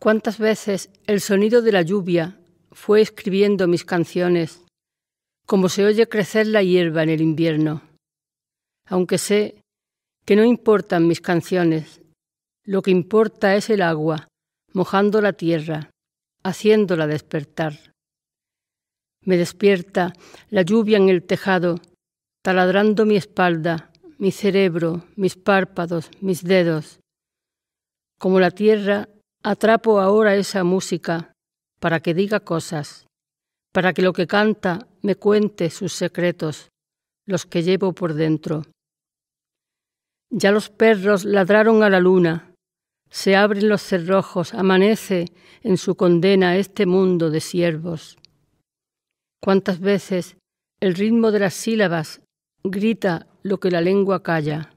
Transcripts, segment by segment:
Cuántas veces el sonido de la lluvia fue escribiendo mis canciones, como se oye crecer la hierba en el invierno. Aunque sé que no importan mis canciones, lo que importa es el agua, mojando la tierra, haciéndola despertar. Me despierta la lluvia en el tejado, taladrando mi espalda, mi cerebro, mis párpados, mis dedos. Como la tierra Atrapo ahora esa música para que diga cosas, para que lo que canta me cuente sus secretos, los que llevo por dentro. Ya los perros ladraron a la luna, se abren los cerrojos, amanece en su condena este mundo de siervos. Cuántas veces el ritmo de las sílabas grita lo que la lengua calla.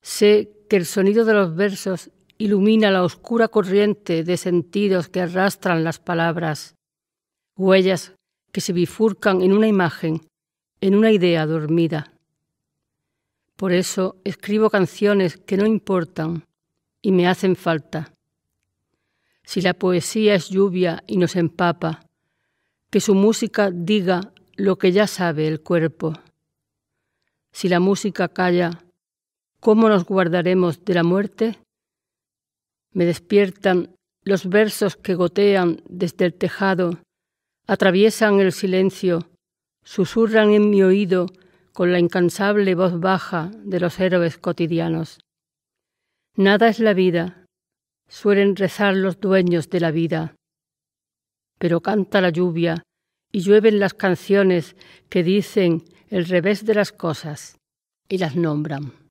Sé que el sonido de los versos ilumina la oscura corriente de sentidos que arrastran las palabras, huellas que se bifurcan en una imagen, en una idea dormida. Por eso escribo canciones que no importan y me hacen falta. Si la poesía es lluvia y nos empapa, que su música diga lo que ya sabe el cuerpo. Si la música calla, ¿cómo nos guardaremos de la muerte? Me despiertan los versos que gotean desde el tejado, atraviesan el silencio, susurran en mi oído con la incansable voz baja de los héroes cotidianos. Nada es la vida, suelen rezar los dueños de la vida. Pero canta la lluvia y llueven las canciones que dicen el revés de las cosas y las nombran.